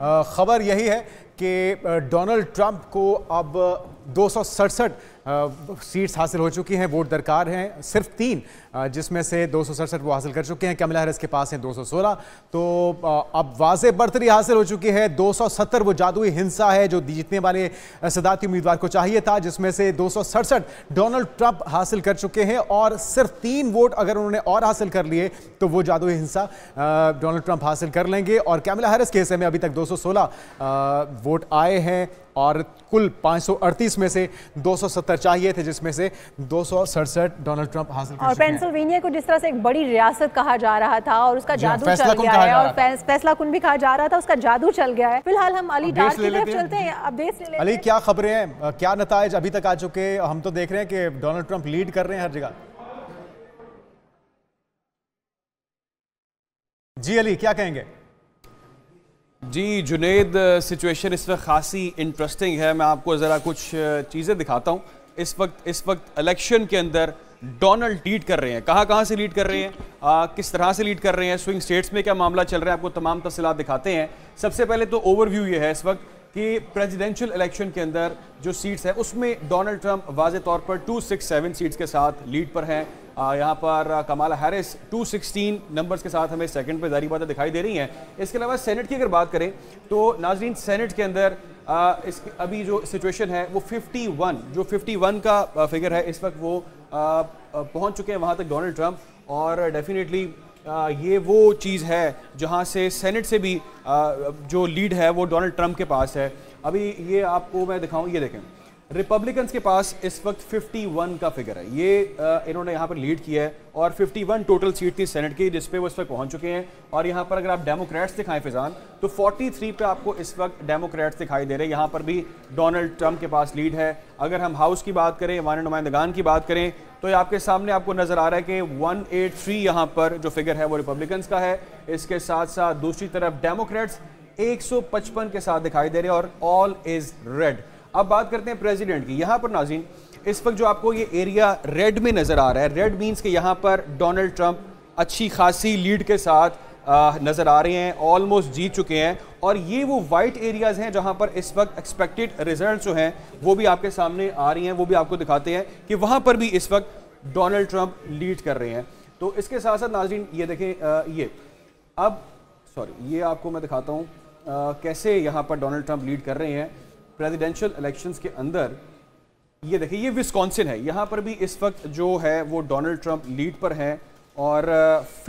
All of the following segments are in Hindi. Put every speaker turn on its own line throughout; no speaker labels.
खबर यही है कि डोनाल्ड ट्रंप को अब दो सीट्स हासिल हो चुकी हैं वोट दरकार हैं सिर्फ तीन जिसमें से दो वो हासिल कर चुके हैं कमला हैरिस के पास हैं 216 तो अब वाज बर्तरी हासिल हो चुकी है 270 वो जादुई हिंसा है जो जीतने वाले सदारती उम्मीदवार को चाहिए था जिसमें से दो डोनाल्ड ट्रंप हासिल कर चुके हैं और सिर्फ तीन वोट अगर उन्होंने और हासिल कर लिए तो वो जादुई हिंसा डोनाल्ड ट्रंप हासिल कर लेंगे और कैमला हैरिस के हिस्से में अभी तक सोलह वोट आए हैं और कुल 538 में से 270 चाहिए थे जिसमें से दो डोनाल्ड ट्रंप हासिल और पेंसिल्वेनिया को जिस तरह से एक बड़ी रियासत कहा जा रहा था और उसका हाँ, जादू चल गया है और फैसला कुन भी कहा जा रहा था उसका जादू चल गया है फिलहाल हम अली डार की तरफ चलते हैं अपडेट्स ले अली क्या खबरें हैं क्या नतज अभी तक आ चुके हम तो देख रहे हैं कि डोनाल्ड ट्रंप लीड कर रहे हैं हर जगह
जी अली क्या कहेंगे जी जुनेद सिचुएशन इस वक्त खासी इंटरेस्टिंग है मैं आपको ज़रा कुछ चीज़ें दिखाता हूँ इस वक्त इस वक्त इलेक्शन के अंदर डोनाल्ड लीड कर रहे हैं कहाँ कहाँ से लीड कर रहे हैं आ, किस तरह से लीड कर रहे हैं स्विंग स्टेट्स में क्या मामला चल रहा है आपको तमाम तफसलत दिखाते हैं सबसे पहले तो ओवरव्यू ये है इस वक्त कि प्रेसिडेंशियल इलेक्शन के अंदर जो सीट्स हैं उसमें डोनाल्ड ट्रंप वाज तौर पर 267 सीट्स के साथ लीड पर हैं यहाँ पर कमाला हैरिस 216 नंबर्स के साथ हमें सेकंड पे जारी बातें दिखाई दे रही हैं इसके अलावा सेनेट की अगर बात करें तो नाजरीन सेनेट के अंदर आ, इस अभी जो सिचुएशन है वो 51 जो 51 का फिगर है इस वक्त वो आ, पहुंच चुके हैं वहाँ तक डोनाल्ड ट्रंप और डेफिनेटली ये वो चीज़ है जहाँ से सेनेट से भी जो लीड है वो डोनाल्ड ट्रंप के पास है अभी ये आपको मैं दिखाऊँ ये देखें रिपब्लिकन्स के पास इस वक्त 51 का फिगर है ये इन्होंने यहाँ पर लीड किया है और 51 टोटल सीट थी सेनेट की जिसपे वो इस वक्त पहुँच चुके हैं और यहाँ पर अगर आप डेमोक्रेट्स दिखाएं फिजान तो 43 पे आपको इस वक्त डेमोक्रेट्स दिखाई दे रहे हैं यहाँ पर भी डोनाल्ड ट्रंप के पास लीड है अगर हम हाउस की बात करें वान नुमाइंदगान की बात करें तो ये आपके सामने आपको नज़र आ रहा है कि वन एट यहाँ पर जो फिगर है वो रिपब्लिकन्स का है इसके साथ साथ दूसरी तरफ डेमोक्रेट्स एक के साथ दिखाई दे रहे हैं और ऑल इज़ रेड अब बात करते हैं प्रेसिडेंट की यहाँ पर नाजीन इस वक्त जो आपको ये एरिया रेड में नज़र आ रहा है रेड मीन्स के यहाँ पर डोनल्ड ट्रंप अच्छी खासी लीड के साथ नज़र आ रहे हैं ऑलमोस्ट जीत चुके हैं और ये वो वाइट एरियाज़ हैं जहाँ पर इस वक्त एक्सपेक्टेड रिजल्ट जो हैं वो भी आपके सामने आ रही हैं वो भी आपको दिखाते हैं कि वहाँ पर भी इस वक्त डोनल्ड ट्रंप लीड कर रहे हैं तो इसके साथ साथ नाजरीन ये देखें ये अब सॉरी ये आपको मैं दिखाता हूँ कैसे यहाँ पर डोनल्ड ट्रंप लीड कर रहे हैं प्रेजिडेंशियल इलेक्शंस के अंदर ये देखिए ये विस्कॉन्सिन है यहाँ पर भी इस वक्त जो है वो डोनाल्ड ट्रंप लीड पर हैं और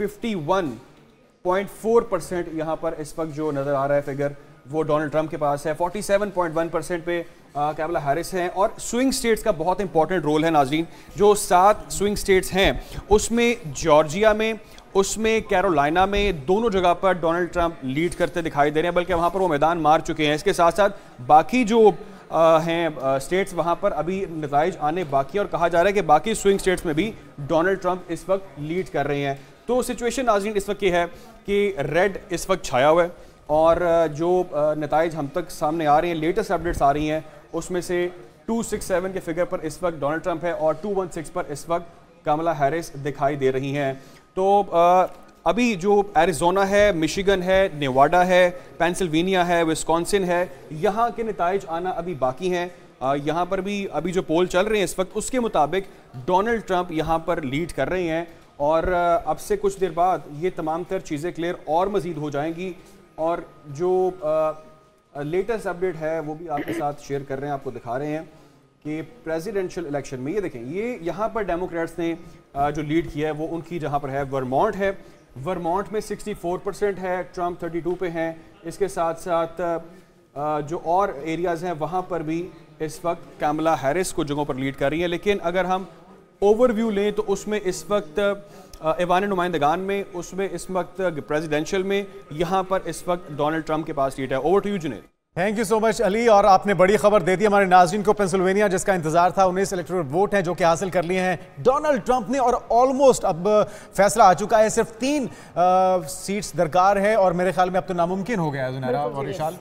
51.4 परसेंट यहाँ पर इस वक्त जो नज़र आ रहा है फिगर वो डोनाल्ड ट्रंप के पास है 47.1 परसेंट पे कैबला हैरिस हैं और स्विंग स्टेट्स का बहुत इंपॉर्टेंट रोल है नाजरीन जो सात स्विंग स्टेट्स हैं उसमें जॉर्जिया में उसमें कैरोलिना में दोनों जगह पर डोनाल्ड ट्रंप लीड करते दिखाई दे रहे हैं बल्कि वहाँ पर वो मैदान मार चुके हैं इसके साथ साथ बाकी जो हैं स्टेट्स वहाँ पर अभी नतज आने बाकी और कहा जा रहा है कि बाकी स्विंग स्टेट्स में भी डोनाल्ड ट्रंप इस वक्त लीड कर रहे हैं तो सिचुएशन नाजीन इस वक्त ये है कि रेड इस वक्त छाया हुआ है और जो नतज हम तक सामने आ रहे हैं लेटेस्ट अपडेट्स आ रही हैं उसमें से 267 के फिगर पर इस वक्त डोनाल्ड ट्रंप है और 216 पर इस वक्त कमला हैरिस दिखाई दे रही हैं तो अभी जो एरिजोना है मिशिगन है नेवाडा है पेंसिल्वेनिया है विस्कॉन्सिन है यहाँ के नतज आना अभी बाकी हैं यहाँ पर भी अभी जो पोल चल रहे हैं इस वक्त उसके मुताबिक डोनाल्ड ट्रंप यहाँ पर लीड कर रहे हैं और अब से कुछ देर बाद ये तमाम तर चीज़ें क्लियर और मज़ीद हो जाएंगी और जो लेटेस्ट अपडेट है वो भी आपके साथ शेयर कर रहे हैं आपको दिखा रहे हैं कि प्रेसिडेंशियल इलेक्शन में ये देखें ये यहाँ पर डेमोक्रेट्स ने जो लीड किया है वो उनकी जहाँ पर है वर्मोंट है वर्मोंट में 64 परसेंट है ट्रम्प 32 पे हैं इसके साथ साथ जो और एरियाज़ हैं वहाँ पर भी इस वक्त कैमला हैरिस को जगहों पर लीड कर रही हैं लेकिन अगर हम ओवरव्यू लें तो उसमें इस वक्त ऐवान नुमाइंदगान में उसमें इस वक्त प्रेजिडेंशल में यहाँ पर इस वक्त डोनाल्ड ट्रंप के पास लीड है over to you Junaid
thank you so much Ali और आपने बड़ी खबर दे दी हमारे नाजरन को पेंसिल्वेनिया जिसका इंतजार था उन्नीस इलेक्टोरल वोट हैं जो कि हासिल कर लिए हैं डोनाल्ड ट्रंप ने और ऑलमोस्ट अब फैसला आ चुका है सिर्फ तीन आ, सीट्स दरकार है और मेरे ख्याल में अब तो नामुमकिन हो गया है और विशाल